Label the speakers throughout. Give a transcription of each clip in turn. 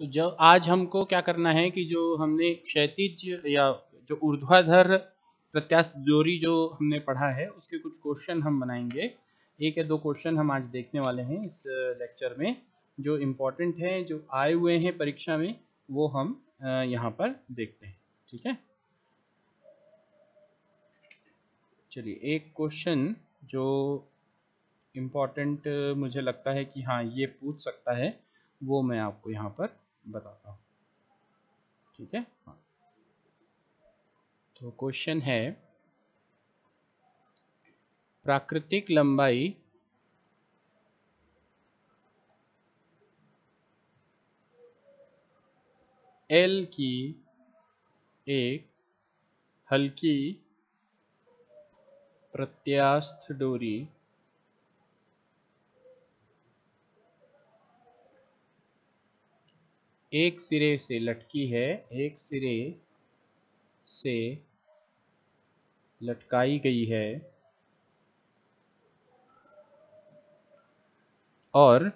Speaker 1: तो जो आज हमको क्या करना है कि जो हमने क्षैतिज या जो ऊर्ध्वाधर प्रत्यास्थ दूरी जो हमने पढ़ा है उसके कुछ क्वेश्चन हम बनाएंगे एक या दो क्वेश्चन हम आज देखने वाले हैं इस लेक्चर में जो इम्पोर्टेंट हैं जो आए हुए हैं परीक्षा में वो हम यहाँ पर देखते हैं ठीक है चलिए एक क्वेश्चन जो इम्पोर्टेंट मुझे लगता है कि हाँ ये पूछ सकता है वो मैं आपको यहाँ पर बताता हूँ ठीक है हाँ तो क्वेश्चन है प्राकृतिक लंबाई एल की एक हल्की प्रत्यास्थ डोरी एक सिरे से लटकी है एक सिरे से लटकाई गई है और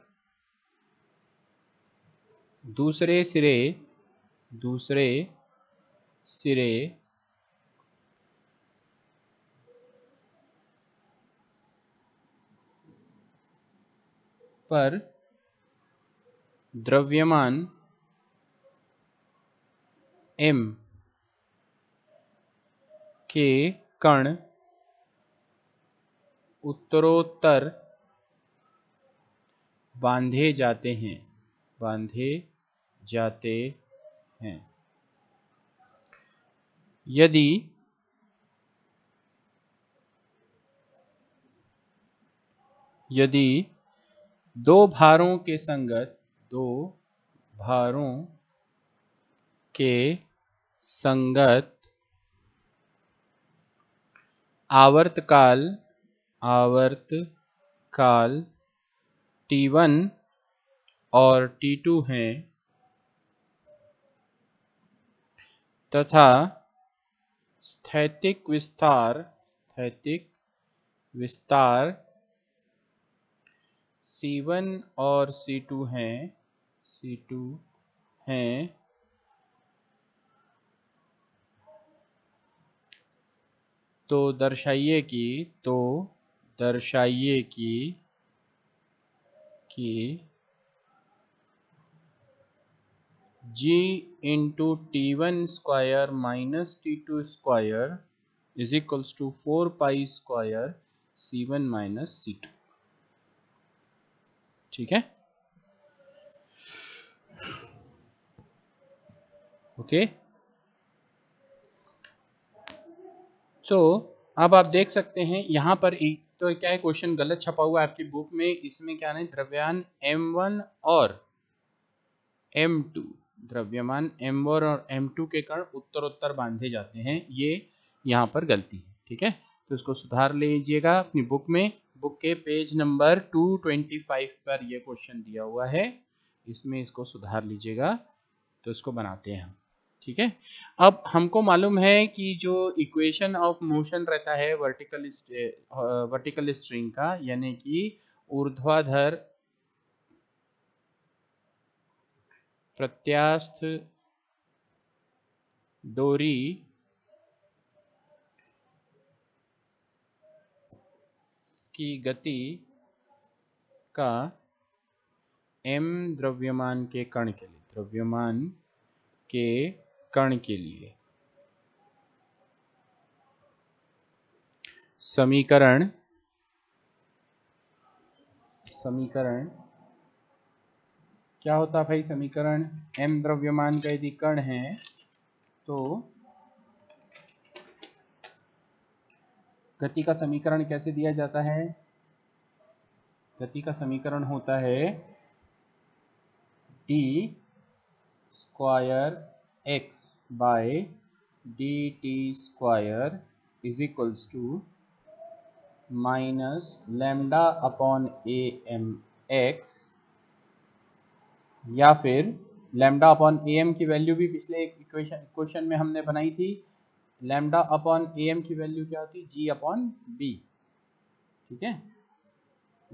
Speaker 1: दूसरे सिरे दूसरे सिरे पर द्रव्यमान एम के कण उत्तरोत्तर बांधे जाते हैं बांधे जाते हैं यदि यदि दो भारों के संगत दो भारों के संगत आवर्तकाल काल T1 और T2 हैं तथा स्थैतिक विस्तार स्थैतिक विस्तार C1 और C2 हैं C2 हैं तो दर्शाइए कि तो दर्शाइए कि कि G into T one square minus T two square is equals to four pi square C one minus C two ठीक है ओके okay. तो अब आप देख सकते हैं यहाँ पर एक तो क्या है क्वेश्चन गलत छपा हुआ है आपकी बुक में इसमें क्या है द्रव्यमान m1 और m2 द्रव्यमान m1 और m2 के उत्तर उत्तर बांधे जाते हैं ये यहाँ पर गलती है ठीक है तो इसको सुधार लीजिएगा अपनी बुक में बुक के पेज नंबर 225 पर यह क्वेश्चन दिया हुआ है इसमें इसको सुधार लीजिएगा तो इसको बनाते हैं हम ठीक है अब हमको मालूम है कि जो इक्वेशन ऑफ मोशन रहता है वर्टिकल वर्टिकल स्ट्रिंग का यानी कि ऊर्ध्वाधर प्रत्यास्थ डोरी की गति का m द्रव्यमान के कण के लिए द्रव्यमान के कण के लिए समीकरण समीकरण क्या होता भाई समीकरण m द्रव्यमान का यदि कण है तो गति का समीकरण कैसे दिया जाता है गति का समीकरण होता है D square x by dt square is equals to minus lambda upon a m x या फिर लैम्डा अपॉन ए एम की वैल्यू भी पिछले इक्वेशन क्वेश्चन में हमने बनाई थी लैमडा अपॉन ए एम की वैल्यू क्या होती है जी अपॉन बी ठीक है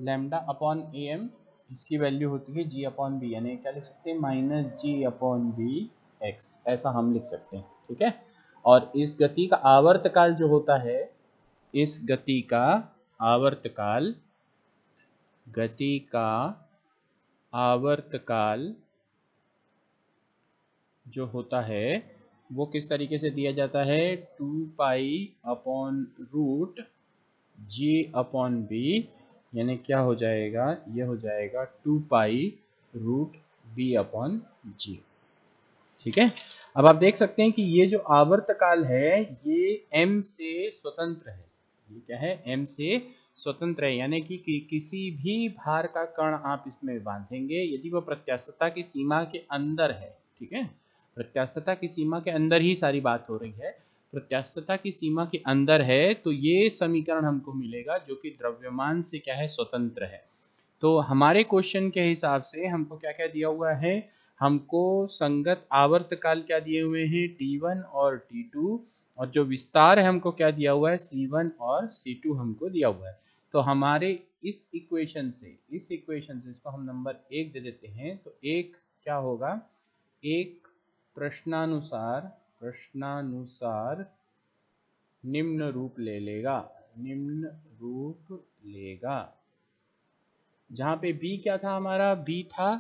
Speaker 1: लैमडा अपॉन ए एम इसकी वैल्यू होती है जी अपॉन बी यानी क्या लिख सकते हैं माइनस जी अपॉन बी एक्स ऐसा हम लिख सकते हैं ठीक है और इस गति का आवर्तकाल जो होता है इस गति का आवर्तकाल गति का आवर्तकाल जो होता है वो किस तरीके से दिया जाता है two pi upon root G upon B यानी क्या हो जाएगा ये हो जाएगा two pi root B upon G ठीक है अब आप देख सकते हैं कि ये जो आवर्त काल है ये एम से स्वतंत्र है ये क्या है एम से स्वतंत्र है यानी कि, कि किसी भी भार का कण आप इसमें बांधेंगे यदि वह प्रत्यास्थता की सीमा के अंदर है ठीक है प्रत्यास्थता की सीमा के अंदर ही सारी बात हो रही है प्रत्यास्थता की सीमा के अंदर है तो ये समीकरण हमको मिलेगा जो कि द्रव्यमान से क्या है स्वतंत्र है तो हमारे क्वेश्चन के हिसाब से हमको क्या क्या दिया हुआ है हमको संगत आवर्त काल क्या दिए हुए हैं T1 और T2 और जो विस्तार है हमको क्या दिया हुआ है C1 और C2 हमको दिया हुआ है तो हमारे इस इक्वेशन से इस इक्वेशन से इसको हम नंबर एक दे देते हैं तो एक क्या होगा एक प्रश्नानुसार प्रश्नानुसार निम्न रूप ले लेगा निम्न रूप लेगा जहां पे बी क्या था हमारा बी था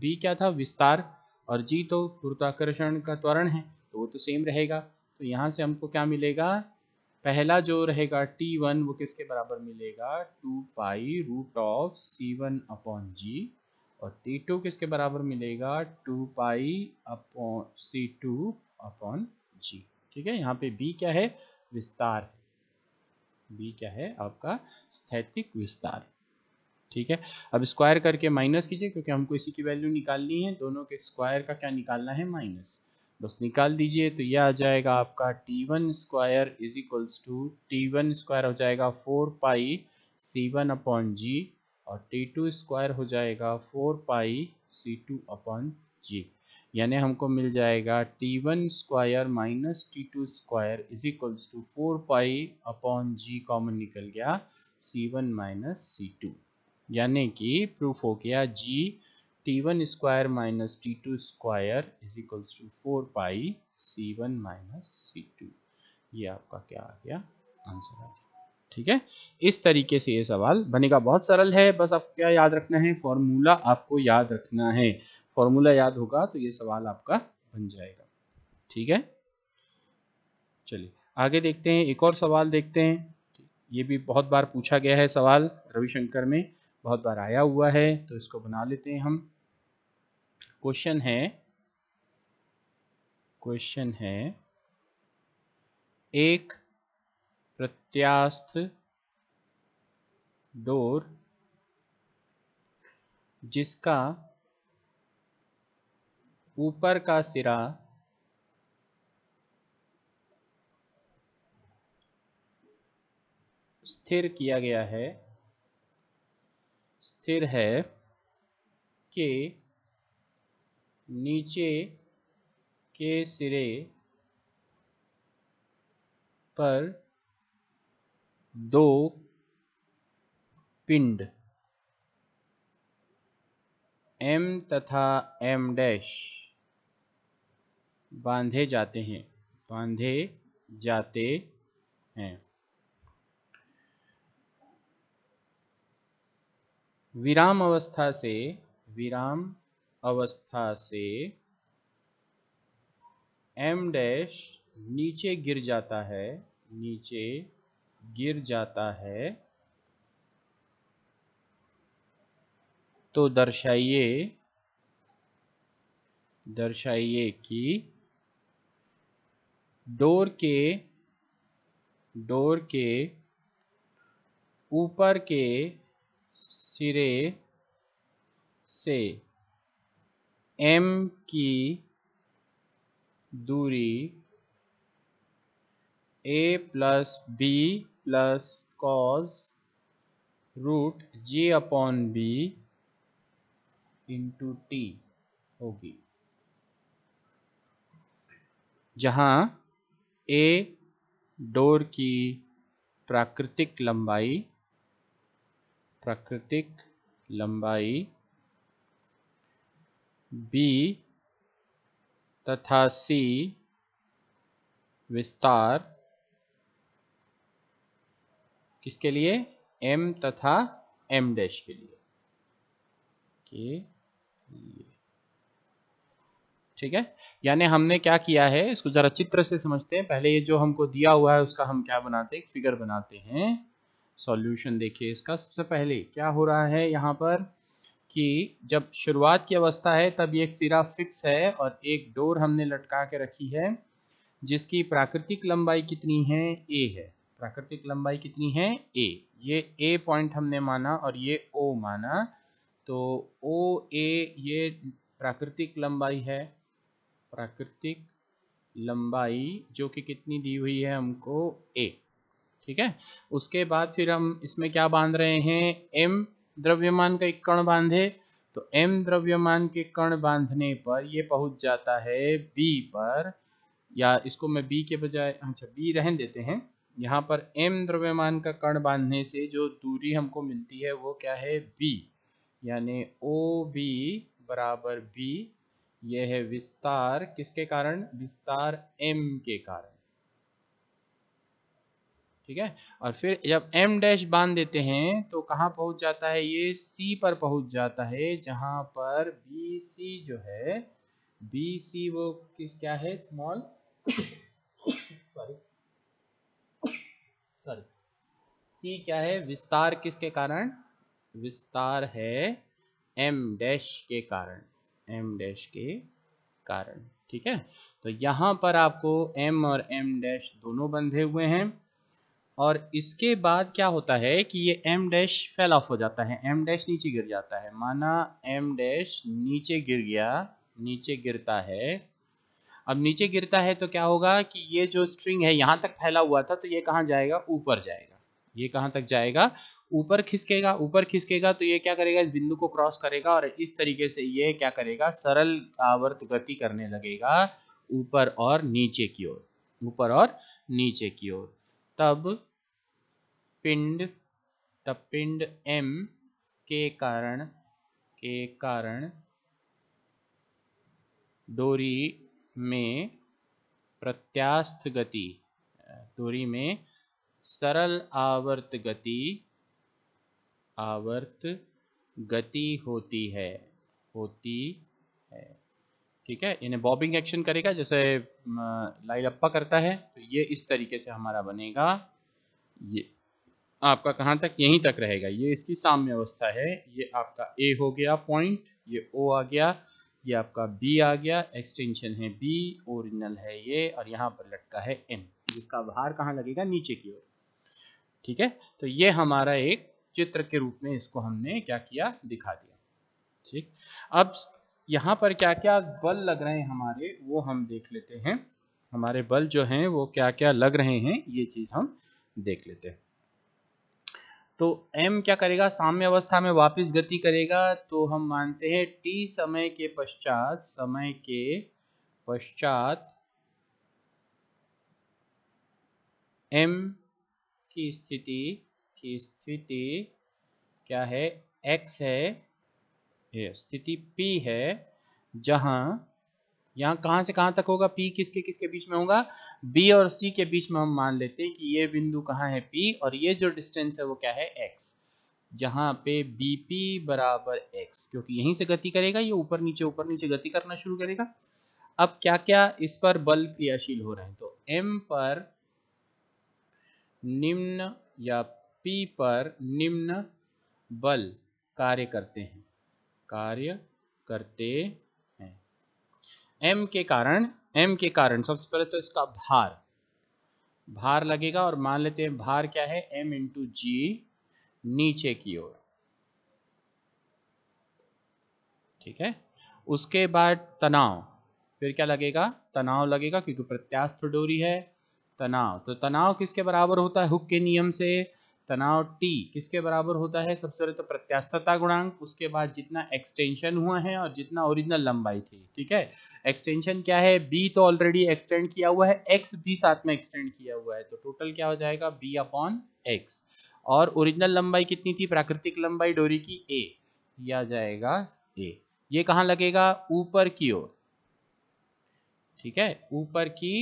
Speaker 1: बी क्या था विस्तार और जी तो गुरुत्वाकर्षण का त्वरण है तो वो तो सेम रहेगा तो यहाँ से हमको क्या मिलेगा पहला जो रहेगा टी वन वो किसके बराबर मिलेगा two pi root of C one upon G और टी टू किसके बराबर मिलेगा two pi upon C two upon G ठीक है यहाँ पे बी क्या है विस्तार बी क्या है आपका स्थैतिक विस्तार ठीक है अब स्क्वायर करके माइनस कीजिए क्योंकि हमको इसी की वैल्यू निकालनी है दोनों के स्क्वायर का क्या निकालना है माइनस बस निकाल दीजिए तो यह आ जाएगा आपका T one square is equals to T one square हो जाएगा four pi C one upon G और टी टू स्क्वायर हो जाएगा four pi C two upon जी यानी हमको मिल जाएगा T one square minus T two square is equals to four pi upon G common निकल गया C one minus C two यानी कि प्रूफ हो गया G T one square minus T two square is equals to four pi C one minus C two ये आपका क्या आ गया आंसर आ गया ठीक है इस तरीके से ये सवाल बनेगा बहुत सरल है बस आपको क्या याद रखना है फॉर्मूला आपको याद रखना है फॉर्मूला याद होगा तो ये सवाल आपका बन जाएगा ठीक है चलिए आगे देखते हैं एक और सवाल देखते हैं ये भी बहुत बार पूछा गया है सवाल रविशंकर में बहुत बार आया हुआ है तो इसको बना लेते हैं हम क्वेश्चन है क्वेश्चन है एक प्रत्यास्थ डोर जिसका ऊपर का सिरा स्थिर किया गया है स्थिर है के नीचे के सिरे पर दो पिंड एम तथा एम डैश बांधे जाते हैं बांधे जाते हैं विराम अवस्था से विराम अवस्था से एम डैश नीचे गिर जाता है नीचे गिर जाता है तो दर्शाइए दर्शाइए कि डोर के डोर के ऊपर के सिरे से एम की दूरी A plus B plus cos root J upon B into T होगी जहां ए डोर की प्राकृतिक लंबाई प्राकृतिक लंबाई बी तथा सी विस्तार किसके लिए एम तथा एम डैश के लिए के लिए ठीक है यानी हमने क्या किया है इसको जरा चित्र से समझते हैं पहले ये जो हमको दिया हुआ है उसका हम क्या बनाते हैं फिगर बनाते हैं सॉल्यूशन देखिए इसका सबसे पहले क्या हो रहा है यहाँ पर कि जब शुरुआत की अवस्था है तब एक सिरा फिक्स है और एक डोर हमने लटका के रखी है जिसकी प्राकृतिक लंबाई कितनी है ए है प्राकृतिक लंबाई कितनी है ए ये ए पॉइंट हमने माना और ये ओ माना तो ओ ए ये प्राकृतिक लंबाई है प्राकृतिक लंबाई जो कि कितनी दी हुई है हमको ए ठीक है उसके बाद फिर हम इसमें क्या बांध रहे हैं एम द्रव्यमान का एक कण बांधे तो एम द्रव्यमान के कण बांधने पर ये पहुंच जाता है बी पर या इसको मैं बी के बजाय अच्छा बी रहन देते हैं यहाँ पर एम द्रव्यमान का कण बांधने से जो दूरी हमको मिलती है वो क्या है बी यानी ओ बी बराबर बी यह है विस्तार किसके कारण विस्तार एम के कारण ठीक है और फिर जब एम डैश बांध देते हैं तो कहाँ पहुंच जाता है ये सी पर पहुंच जाता है जहां पर बी सी जो है बी सी वो किस क्या है स्मॉल सॉरी सॉरी सी क्या है विस्तार किसके कारण विस्तार है एम डैश के कारण एम डैश के कारण ठीक है तो यहां पर आपको एम और एम डैश दोनों बंधे हुए हैं और इसके बाद क्या होता है कि ये एम डैश फेल ऑफ हो जाता है एम डैश नीचे गिर जाता है माना एम डैश नीचे गिर गया नीचे गिरता है अब नीचे गिरता है तो क्या होगा कि ये जो स्ट्रिंग है यहाँ तक फैला हुआ था तो ये कहाँ जाएगा ऊपर जाएगा ये कहाँ तक जाएगा ऊपर खिसकेगा ऊपर खिसकेगा तो ये क्या करेगा इस बिंदु को क्रॉस करेगा और इस तरीके से ये क्या करेगा सरल आवर्त गति करने लगेगा ऊपर और नीचे की ओर ऊपर और नीचे की ओर तब पिंड द पिंड एम के कारण के कारण डोरी में प्रत्यास्थ गति डोरी में सरल आवर्त गति आवर्त गति होती है होती है ठीक है इन्हें बॉबिंग एक्शन करेगा जैसे लाइलप्पा करता है तो ये इस तरीके से हमारा बनेगा ये आपका कहाँ तक यहीं तक रहेगा ये इसकी साम्य अवस्था है ये आपका ए हो गया पॉइंट ये ओ आ गया ये आपका बी आ गया एक्सटेंशन है बी ओरिजिनल है ये और यहाँ पर लटका है एम जिसका भार कहाँ लगेगा नीचे की ओर ठीक है तो ये हमारा एक चित्र के रूप में इसको हमने क्या किया दिखा दिया ठीक अब यहाँ पर क्या क्या बल लग रहे हैं हमारे वो हम देख लेते हैं हमारे बल जो हैं वो क्या क्या लग रहे हैं ये चीज़ हम देख लेते हैं तो m क्या करेगा साम्य अवस्था में वापस गति करेगा तो हम मानते हैं t समय के पश्चात समय के पश्चात m की स्थिति की स्थिति क्या है x है ये स्थिति p है जहां यहाँ कहाँ से कहाँ तक होगा पी किसके किसके बीच में होगा बी और सी के बीच में हम मान लेते हैं कि ये बिंदु कहाँ है पी और ये जो डिस्टेंस है वो क्या है एक्स जहाँ पे बी पी बराबर एक्स क्योंकि यहीं से गति करेगा ये ऊपर नीचे ऊपर नीचे गति करना शुरू करेगा अब क्या क्या इस पर बल क्रियाशील हो रहे हैं तो एम पर निम्न या पी पर निम्न बल कार्य करते हैं कार्य करते एम के कारण एम के कारण सबसे पहले तो इसका भार भार लगेगा और मान लेते हैं भार क्या है एम इंटू जी नीचे की ओर ठीक है उसके बाद तनाव फिर क्या लगेगा तनाव लगेगा क्योंकि प्रत्यास्थ डोरी है तनाव तो तनाव किसके बराबर होता है हुक के नियम से तनाव टी किसके बराबर होता है सबसे पहले तो प्रत्यास्थता गुणांक उसके बाद जितना एक्सटेंशन हुआ है और जितना ओरिजिनल लंबाई थी ठीक है एक्सटेंशन क्या है बी तो ऑलरेडी एक्सटेंड किया हुआ है एक्स भी साथ में एक्सटेंड किया हुआ है तो टोटल क्या हो जाएगा बी अपॉन एक्स और ओरिजिनल लंबाई कितनी थी प्राकृतिक लंबाई डोरी की ए किया जाएगा ए ये कहाँ लगेगा ऊपर की ओर ठीक है ऊपर की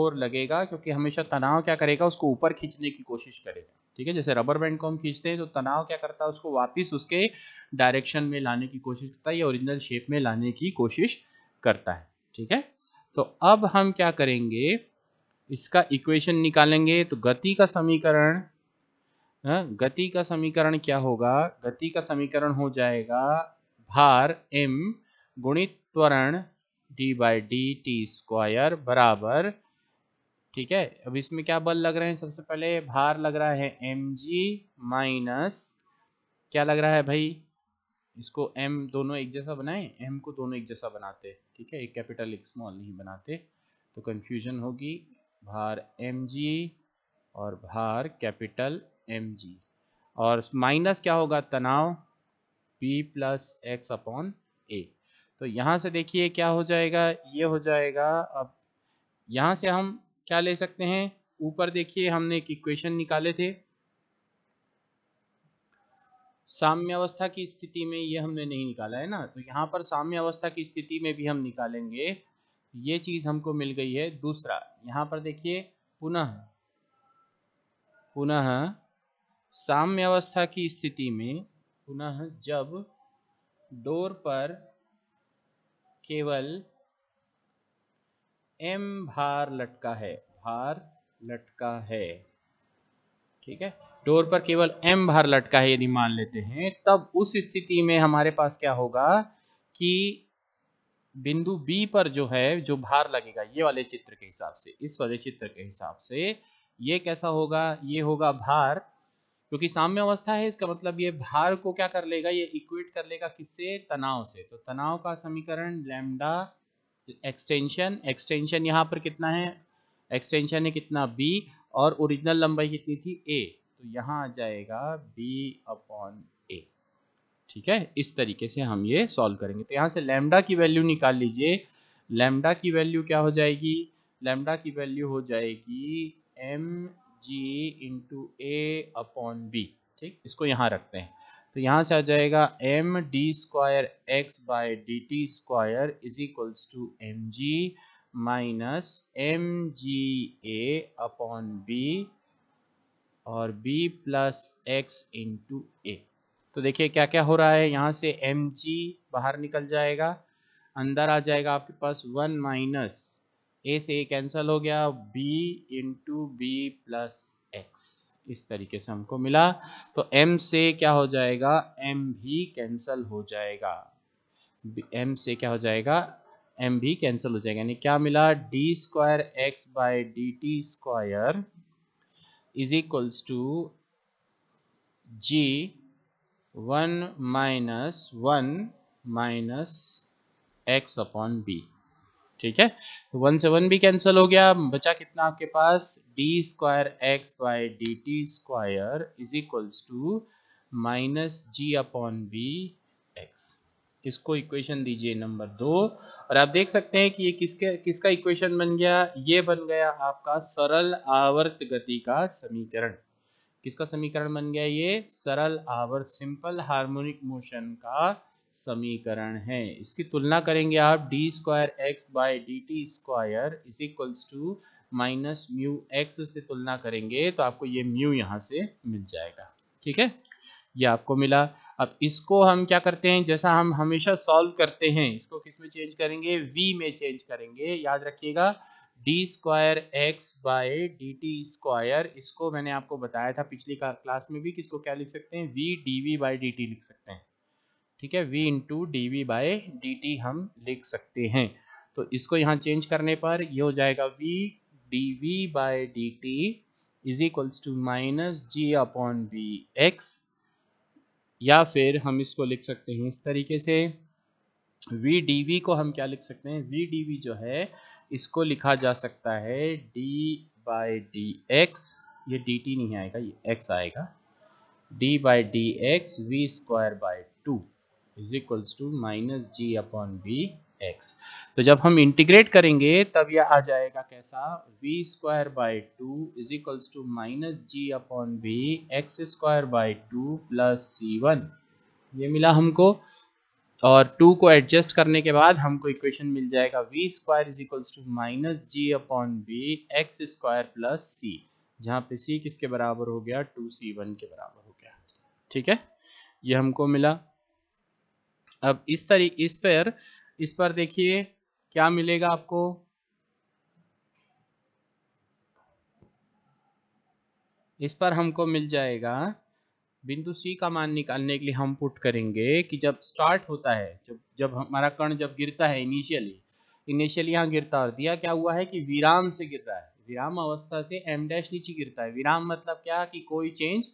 Speaker 1: ओर लगेगा क्योंकि हमेशा तनाव क्या करेगा उसको ऊपर खींचने की कोशिश करेगा ठीक है जैसे रबर बैंड को हम खींचते हैं तो तनाव क्या करता है उसको वापस उसके डायरेक्शन में लाने की कोशिश करता है या ओरिजिनल शेप में लाने की कोशिश करता है ठीक है तो अब हम क्या करेंगे इसका इक्वेशन निकालेंगे तो गति का समीकरण हाँ, गति का समीकरण क्या होगा गति का समीकरण हो जाएगा भार एम गुणित त्वरण D by D T square बराबर ठीक है अब इसमें क्या बल लग रहे हैं सबसे पहले भार लग रहा है एम जी माइनस क्या लग रहा है भाई इसको एम दोनों एक जैसा बनाए एम को दोनों एक जैसा बनाते ठीक है एक कैपिटल एक स्मॉल नहीं बनाते तो कंफ्यूजन होगी भार एम जी और भार कैपिटल एम जी और माइनस क्या होगा तनाव P plus X upon A तो यहां से देखिए क्या हो जाएगा ये हो जाएगा अब यहाँ से हम क्या ले सकते हैं ऊपर देखिए हमने एक इक्वेशन निकाले थे साम्य अवस्था की स्थिति में ये हमने नहीं निकाला है ना तो यहाँ पर साम्य अवस्था की स्थिति में भी हम निकालेंगे ये चीज हमको मिल गई है दूसरा यहाँ पर देखिए पुनः पुनः अवस्था की स्थिति में पुनः जब डोर पर केवल एम भार लटका है भार लटका है ठीक है डोर पर केवल एम भार लटका है यदि मान लेते हैं तब उस स्थिति में हमारे पास क्या होगा कि बिंदु बी पर जो है जो भार लगेगा ये वाले चित्र के हिसाब से इस वाले चित्र के हिसाब से ये कैसा होगा ये होगा भार क्योंकि साम्य अवस्था है इसका मतलब ये भार को क्या कर लेगा ये इक्वेट कर लेगा किससे तनाव से तो तनाव का समीकरण लैमडा एक्सटेंशन एक्सटेंशन यहाँ पर कितना है एक्सटेंशन है कितना बी और ओरिजिनल लंबाई कितनी थी ए तो यहाँ आ जाएगा बी अपॉन ए ठीक है इस तरीके से हम ये सॉल्व करेंगे तो यहाँ से लेमडा की वैल्यू निकाल लीजिए लैमडा की वैल्यू क्या हो जाएगी लेमडा की वैल्यू हो जाएगी M G into A upon B ठीक इसको यहाँ रखते हैं तो यहाँ से आ जाएगा M D square X by D T square is equals to M G minus M G A upon B और B plus X into A तो देखिए क्या क्या हो रहा है यहाँ से एम जी बाहर निकल जाएगा अंदर आ जाएगा आपके पास वन माइनस ए से ए कैंसल हो गया B into B plus X इस तरीके से हमको मिला तो m से क्या हो जाएगा m भी कैंसल हो जाएगा m से क्या हो जाएगा m भी कैंसल हो जाएगा यानी क्या मिला D square X by D T square is equals to G one minus one minus X upon B ठीक है तो वन से वन भी कैंसिल हो गया बचा कितना आपके पास D square X by D T square is equals to minus ji upon B X इसको इक्वेशन दीजिए नंबर दो और आप देख सकते हैं कि ये किसके किसका इक्वेशन बन गया ये बन गया आपका सरल आवर्त गति का समीकरण किसका समीकरण बन गया ये सरल आवर्त सिंपल हार्मोनिक मोशन का समीकरण है इसकी तुलना करेंगे आप D square X by D T square is equals to minus mu X से तुलना करेंगे तो आपको ये म्यू यहाँ से मिल जाएगा ठीक है ये आपको मिला अब इसको हम क्या करते हैं जैसा हम हमेशा सॉल्व करते हैं इसको किस में चेंज करेंगे वी में चेंज करेंगे याद रखिएगा D square X by D T square इसको मैंने आपको बताया था पिछली क्लास में भी किसको क्या लिख सकते हैं V D V by D T लिख सकते हैं ठीक है v into D V by D T हम लिख सकते हैं तो इसको यहाँ चेंज करने पर ये हो जाएगा v D V by D T is equals to minus ji upon V X या फिर हम इसको लिख सकते हैं इस तरीके से वी डी वी को हम क्या लिख सकते हैं वी डी वी जो है इसको लिखा जा सकता है डी बाई डी एक्स ये डी टी नहीं आएगा ये एक्स आएगा D by D X V square by two is equals to minus ji upon B X तो जब हम इंटीग्रेट करेंगे तब यह आ जाएगा कैसा V square by two is equals to minus ji upon B x square by two plus C one ये मिला हमको और टू को एडजस्ट करने के बाद हमको इक्वेशन मिल जाएगा we square is equals to minus ji upon B x square plus C जहाँ पे सी किसके बराबर हो गया टू सी वन के बराबर हो गया ठीक है ये हमको मिला अब इस तरी इस पर इस पर देखिए क्या मिलेगा आपको इस पर हमको मिल जाएगा बिंदु सी का मान निकालने के लिए हम पुट करेंगे कि जब स्टार्ट होता है जब जब हमारा कण जब गिरता है इनिशियली इनिशियली यहाँ गिरता और दिया क्या हुआ है कि विराम से गिर रहा है विराम अवस्था से एम डैश नीचे गिरता है विराम मतलब क्या कि कोई चेंज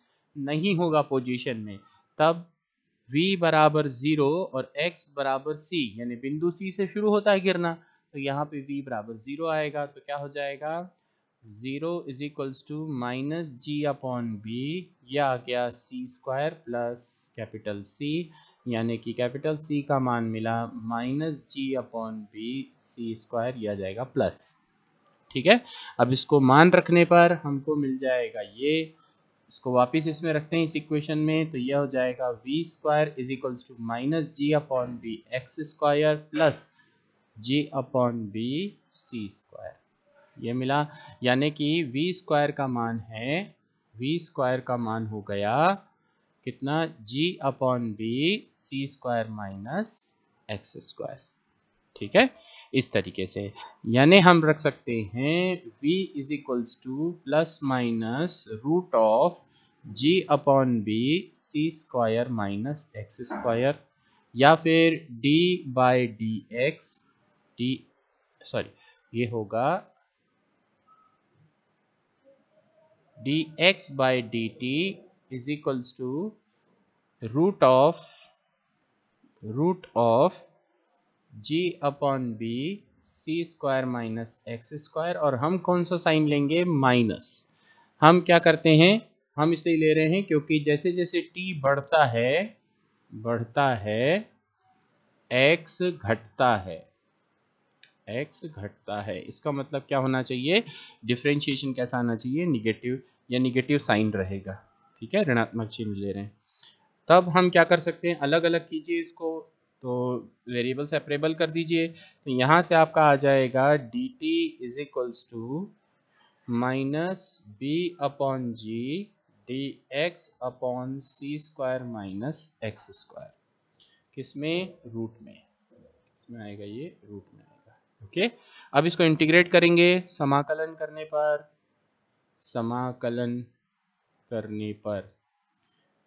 Speaker 1: नहीं होगा पोजीशन में तब v बराबर ज़ीरो और x बराबर c यानी बिंदु c से शुरू होता है गिरना तो यहाँ पे v बराबर ज़ीरो आएगा तो क्या हो जाएगा zero is equals to minus ji upon B या आ गया C square plus capital C यानी कि कैपिटल सी का मान मिला माइनस जी अपॉन बी सी स्क्वायर यह जाएगा प्लस ठीक है अब इसको मान रखने पर हमको मिल जाएगा ये इसको वापस इसमें रखते हैं इस इक्वेशन में तो यह हो जाएगा we square is equals to minus ji upon B x square plus g upon B C square ये मिला यानी कि वी स्क्वायर का मान है वी स्क्वायर का मान हो गया कितना g upon B C square minus x square ठीक है इस तरीके से यानी हम रख सकते हैं v is equals to plus minus root of g upon B C square minus x square या फिर d by D x d sorry ये होगा d x by D T is equals to root of root of g upon B C square minus x square और हम कौन सा sign लेंगे minus हम क्या करते हैं हम इसलिए ले रहे हैं क्योंकि जैसे जैसे टी बढ़ता है बढ़ता है एक्स घटता है एक्स घटता है इसका मतलब क्या होना चाहिए डिफ्रेंशिएशन कैसा आना चाहिए निगेटिव या निगेटिव साइन रहेगा ठीक है ऋणात्मक चिन्ह ले रहे हैं तब हम क्या कर सकते हैं अलग अलग कीजिए इसको तो वेरिएबल सेपरेबल कर दीजिए तो यहाँ से आपका आ जाएगा d T is equals to minus b upon g d x upon c square minus x square किस में रूट में इसमें आएगा ये रूट में आएगा ओके अब इसको इंटीग्रेट करेंगे समाकलन करने पर समाकलन करने पर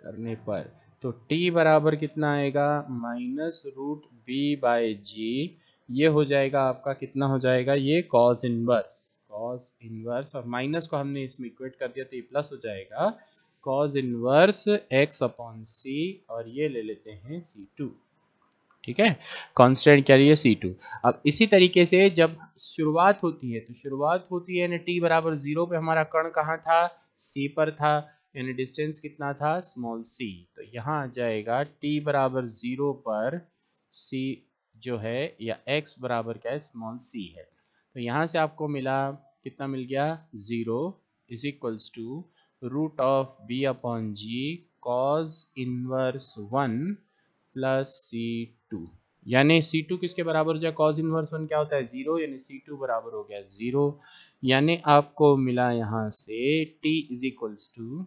Speaker 1: करने पर तो t बराबर कितना आएगा minus root b by g ये हो जाएगा आपका कितना हो जाएगा ये कॉज इनवर्स कॉज इनवर्स और माइनस को हमने इसमें इक्वेट कर दिया तो ये प्लस हो जाएगा cos inverse x upon c और ये ले लेते हैं सी टू ठीक है कांस्टेंट क्या लिए सी टू अब इसी तरीके से जब शुरुआत होती है तो शुरुआत होती है ना टी बराबर जीरो पे हमारा कण कहाँ था सी पर था यानी डिस्टेंस कितना था स्मॉल सी तो यहाँ आ जाएगा टी बराबर ज़ीरो पर सी जो है या एक्स बराबर क्या है स्मॉल सी है तो यहाँ से आपको मिला कितना मिल गया zero is equals to root of b upon g cos inverse one plus c two यानी सी टू किसके बराबर हो जाए कॉज इनवर्स वन क्या होता है ज़ीरो यानी सी टू बराबर हो गया ज़ीरो यानी आपको मिला यहाँ से t is equals to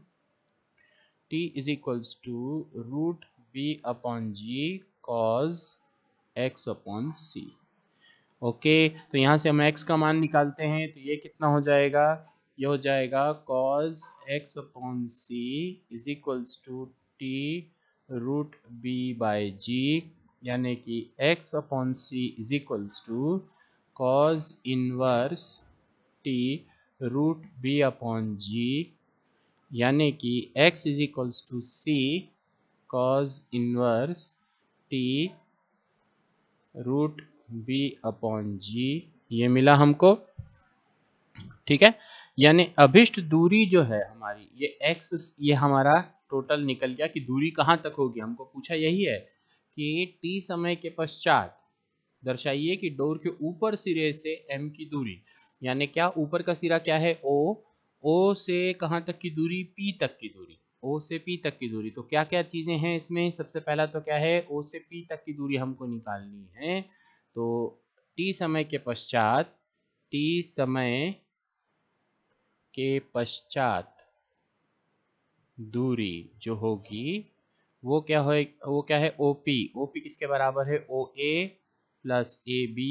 Speaker 1: t is equals to root b upon g cos x upon c okay okay, तो यहाँ से हम x का मान निकालते हैं तो ये कितना हो जाएगा ये हो जाएगा cos x upon c is equals to t root b by g यानी कि x upon c is equals to cos inverse t root B upon जी यानी कि x is equals to c cos inverse t root B upon g ये मिला हमको ठीक है यानी अभिष्ट दूरी जो है हमारी ये x ये हमारा टोटल निकल गया कि दूरी कहाँ तक होगी हमको पूछा यही है कि t समय के पश्चात दर्शाइए कि डोर के ऊपर सिरे से m की दूरी यानी क्या ऊपर का सिरा क्या है o ओ से कहाँ तक की दूरी पी तक की दूरी ओ से पी तक की दूरी तो क्या क्या चीज़ें हैं इसमें सबसे पहला तो क्या है ओ से पी तक की दूरी हमको निकालनी है तो टी समय के पश्चात टी समय के पश्चात दूरी जो होगी वो क्या हो वो क्या है ओ पी ओ पी किसके बराबर है o a plus a b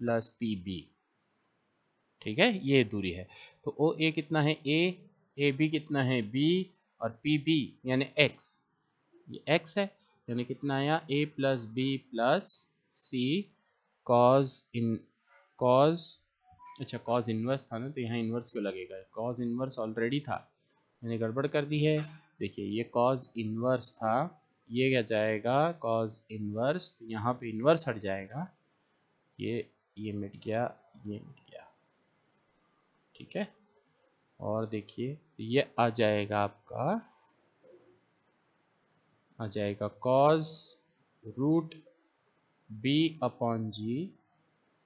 Speaker 1: plus p b ठीक है ये दूरी है तो ओ ए कितना है ए ए बी कितना है बी और पी बी यानी एक्स ये एक्स है यानी कितना आया a plus B plus c cos in cos अच्छा कॉज इन्वर्स था ना तो यहाँ इन्वर्स क्यों लगेगा कॉज इन्वर्स ऑलरेडी था मैंने गड़बड़ कर दी है देखिए ये कॉज इन्वर्स था ये क्या जाएगा कॉज इन्वर्स तो यहाँ पे इन्वर्स हट जाएगा ये ये मिट गया ये मिट गया ठीक है और देखिए ये आ जाएगा आपका आ जाएगा cos root B upon g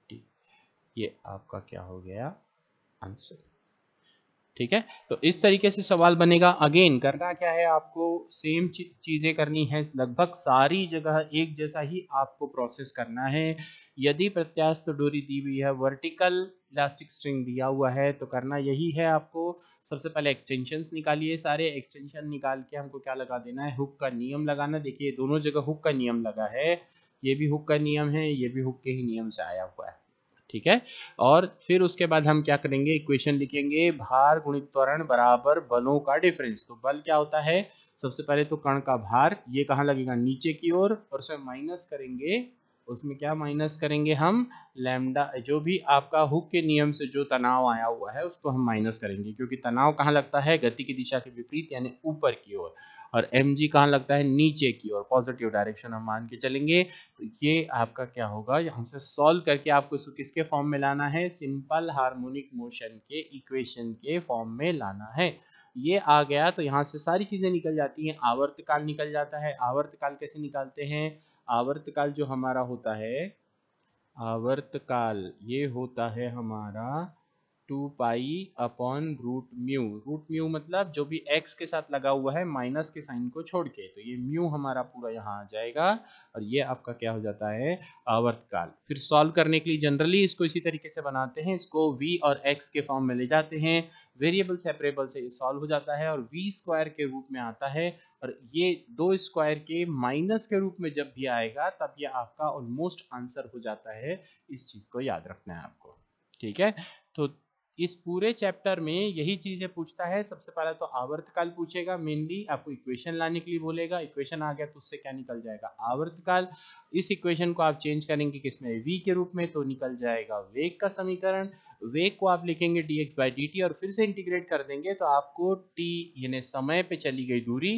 Speaker 1: t ये आपका क्या हो गया आंसर ठीक है तो इस तरीके से सवाल बनेगा अगेन करना क्या है आपको सेम चीज़ें करनी है लगभग सारी जगह एक जैसा ही आपको प्रोसेस करना है यदि प्रत्यास्थ डोरी दी हुई है वर्टिकल इलास्टिक स्ट्रिंग दिया हुआ है तो करना यही है आपको सबसे पहले एक्सटेंशन निकालिए सारे एक्सटेंशन निकाल के हमको क्या लगा देना है हुक का नियम लगाना देखिए दोनों जगह हुक का नियम लगा है ये भी हुक का नियम है ये भी हुक के ही नियम से आया हुआ है ठीक है और फिर उसके बाद हम क्या करेंगे इक्वेशन लिखेंगे भार गुणित त्वरण बराबर बलों का डिफरेंस तो बल क्या होता है सबसे पहले तो कण का भार ये कहाँ लगेगा नीचे की ओर और, और उसमें माइनस करेंगे उसमें क्या माइनस करेंगे हम लैम्डा जो भी आपका हुक के नियम से जो तनाव आया हुआ है उसको हम माइनस करेंगे क्योंकि तनाव कहाँ लगता है गति की दिशा के विपरीत यानी ऊपर की ओर और एम जी कहाँ लगता है नीचे की ओर पॉजिटिव डायरेक्शन हम मान के चलेंगे तो ये आपका क्या होगा यहाँ से सॉल्व करके आपको इसको किसके फॉर्म में लाना है सिंपल हारमोनिक मोशन के इक्वेशन के फॉर्म में लाना है ये आ गया तो यहाँ से सारी चीज़ें निकल जाती हैं आवर्तकाल निकल जाता है आवर्तकाल कैसे निकालते हैं आवर्तकाल जो हमारा होता होता है आवर्तकाल ये होता है हमारा two pi upon root mu root mu मतलब जो भी एक्स के साथ लगा हुआ है माइनस के साइन को छोड़ के तो ये म्यू हमारा पूरा यहाँ आ जाएगा और ये आपका क्या हो जाता है आवर्तकाल फिर सॉल्व करने के लिए जनरली इसको इसी तरीके से बनाते हैं इसको वी और एक्स के फॉर्म में ले जाते हैं वेरिएबल सेपरेबल से सॉल्व हो जाता है और वी स्क्वायर के रूप में आता है और ये दो स्क्वायर के माइनस के रूप में जब भी आएगा तब ये आपका ऑलमोस्ट आंसर हो जाता है इस चीज़ को याद रखना है आपको ठीक है तो इस पूरे चैप्टर में यही चीजें पूछता है सबसे पहले तो आवर्तकाल पूछेगा मेनली आपको इक्वेशन लाने के लिए बोलेगा इक्वेशन आ गया तो उससे क्या निकल जाएगा आवर्तकाल इस इक्वेशन को आप चेंज करेंगे किसमें वी के रूप में तो निकल जाएगा वेग का समीकरण वेग को आप लिखेंगे dx एक्स बाई डी और फिर से इंटीग्रेट कर देंगे तो आपको टी यानी समय पे चली गई दूरी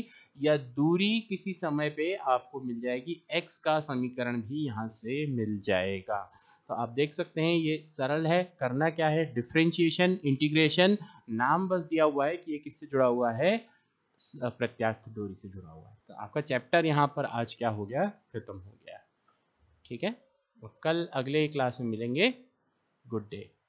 Speaker 1: या दूरी किसी समय पे आपको मिल जाएगी एक्स का समीकरण भी यहाँ से मिल जाएगा तो आप देख सकते हैं ये सरल है करना क्या है डिफ्रेंशिएशन इंटीग्रेशन नाम बस दिया हुआ है कि ये किससे जुड़ा हुआ है प्रत्यास्थ डोरी से जुड़ा हुआ है तो आपका चैप्टर यहाँ पर आज क्या हो गया खत्म हो गया ठीक है और कल अगले क्लास में मिलेंगे गुड डे